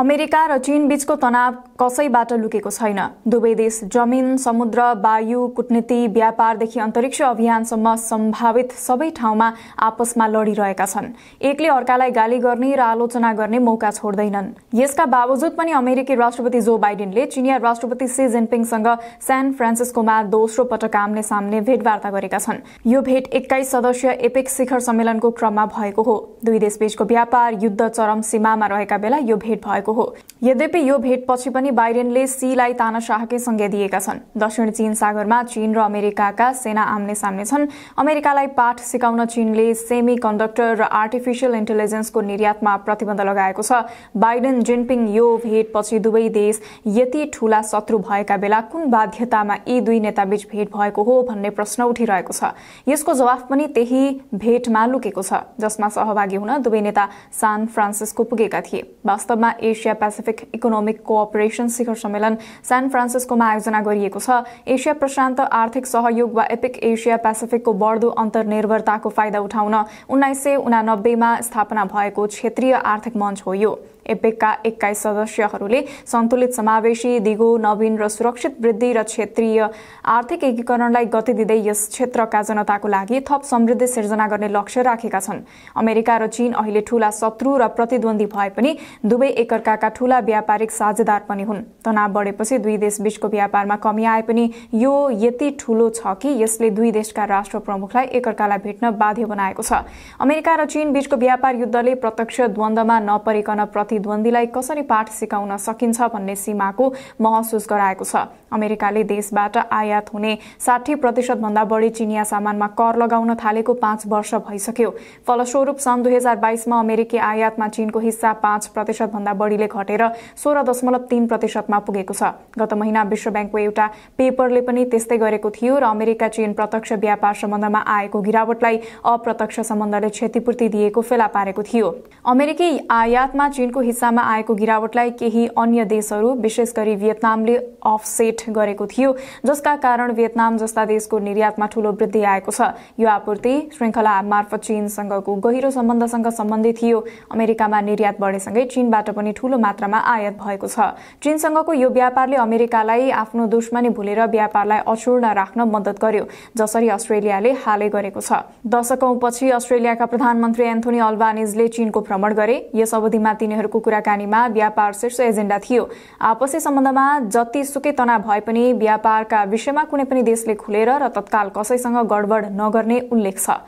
America र चीन बीचको तनाव कसैबाट लुकेको छैन दुवै देश जमिन समुद्र वायु कुटनीति व्यापारदेखि अन्तरिक्ष अभियानसम्म सम्भावित सबै ठाउँमा आपसमा लडिरहेका छन् एकले अर्कालाई गाली गर्ने र आलोचना गर्ने मौका छोड्दैनन् यसका बावजुद पनि अमेरिकी राष्ट्रपति जो बाइडेनले चिनिया राष्ट्रपति सी जिनपिङसँग सान फ्रान्सिस्कोमा दोस्रो पटक आम्ने सामने भेटवार्ता गरेका छन् यो भेट एक्काइस सदस्य एपेक शिखर सम्मेलनको क्रममा भएको हो दुई देशबीचको व्यापार युद्ध चरम सीमामा रहेका बेला यो भेट भएको भएको हो यद्यपि यो भेटपछि पनि बाइडेनले सीलाई तानाशाहकै संज्ञा दिएका छन् दक्षिण चीन सागरमा चीन र अमेरिकाका सेना आम्ने सामने छन् अमेरिकालाई पाठ सिकाउन चीनले सेमी कन्डक्टर र आर्टिफिसियल इन्टेलिजेन्सको निर्यातमा प्रतिबन्ध लगाएको छ बाइडेन जिनपिङ यो भेटपछि दुवै देश यति ठूला शत्रु भएका बेला कुन बाध्यतामा यी दुई नेताबीच भेट भएको हो भन्ने प्रश्न उठिरहेको छ यसको जवाफ पनि त्यही भेटमा लुकेको छ जसमा सहभागी हुन दुवै नेता सान फ्रान्सिस्को पुगेका थिए वास्तवमा एसिया पेसिफिक इकोनोमिक कोअपरेसन शिखर सम्मेलन सान फ्रान्सिस्कोमा आयोजना गरिएको छ एसिया प्रशान्त आर्थिक सहयोग वा एपिक एसिया पेसिफिकको बढ्दो अन्तर्निर्भरताको फाइदा उठाउन उन्नाइस सय उनानब्बेमा स्थापना भएको क्षेत्रीय आर्थिक मञ्च हो यो एपेकका एक्काइस सदस्यहरूले सन्तुलित समावेशी दिगो नवीन र सुरक्षित वृद्धि र क्षेत्रीय आर्थिक एकीकरणलाई गति दिँदै यस क्षेत्रका जनताको लागि थप समृद्धि सिर्जना गर्ने लक्ष्य राखेका छन् अमेरिका र चीन अहिले ठूला शत्रु र प्रतिद्वन्दी भए पनि दुवै एक सरकारका ठूला व्यापारिक साझेदार पनि हुन् तनाव बढेपछि दुई देश बीचको व्यापारमा कमी आए पनि यो यति ठूलो छ कि यसले दुई देशका राष्ट्र प्रमुखलाई एकअर्कालाई भेट्न बाध्य बनाएको छ अमेरिका र चीन बीचको व्यापार युद्धले प्रत्यक्ष द्वन्दमा नपरिकन प्रतिद्वन्दीलाई कसरी पाठ सिकाउन सकिन्छ भन्ने सीमाको महसुस गराएको छ अमेरिकाले देशबाट आयात हुने साठी प्रतिशतभन्दा बढी चिनिया सामानमा कर लगाउन थालेको पाँच वर्ष भइसक्यो फलस्वरूप सन् दुई हजार बाइसमा अमेरिकी आयातमा चीनको हिस्सा पाँच प्रतिशतभन्दा बढी बढीले घटेर सोह्र दशमलव तीन प्रतिशतमा पुगेको छ गत महिना विश्व ब्याङ्कको एउटा पेपरले पनि त्यस्तै गरेको थियो र अमेरिका चीन प्रत्यक्ष व्यापार सम्बन्धमा आएको गिरावटलाई अप्रत्यक्ष सम्बन्धले क्षतिपूर्ति दिएको फेला पारेको थियो अमेरिकी आयातमा चीनको हिस्सामा आएको गिरावटलाई केही अन्य देशहरू विशेष गरी भियतनामले अफसेट गरेको थियो जसका कारण भियतनाम जस्ता देशको निर्यातमा ठूलो वृद्धि आएको छ यो आपूर्ति श्रृङ्खला मार्फत चीनसँगको गहिरो सम्बन्धसँग सम्बन्धित थियो अमेरिकामा निर्यात बढेसँगै चीनबाट पनि ठूलो मात्रामा आयात भएको छ चीनसँगको यो व्यापारले अमेरिकालाई आफ्नो दुश्मनी भुलेर व्यापारलाई अचूर्ण राख्न मद्दत गर्यो जसरी अस्ट्रेलियाले हालै गरेको छ दशकौं पछि अस्ट्रेलियाका प्रधानमन्त्री एन्थोनी अल्बानिजले चीनको भ्रमण गरे यस अवधिमा तिनीहरूको कुराकानीमा व्यापार शीर्ष एजेन्डा थियो आपसी सम्बन्धमा जतिसुकै तनाव भए पनि व्यापारका विषयमा कुनै पनि देशले खुलेर र तत्काल कसैसँग गडबड नगर्ने उल्लेख छ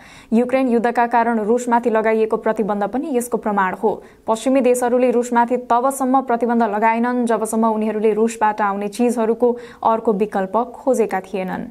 युक्रेन युद्धका कारण रुसमाथि लगाइएको प्रतिबन्ध पनि यसको प्रमाण हो पश्चिमी देशहरूले रुसमाथि तबसम्म प्रतिबन्ध लगाएनन् जबसम्म उनीहरूले रुसबाट आउने चिजहरूको अर्को विकल्प खोजेका थिएनन्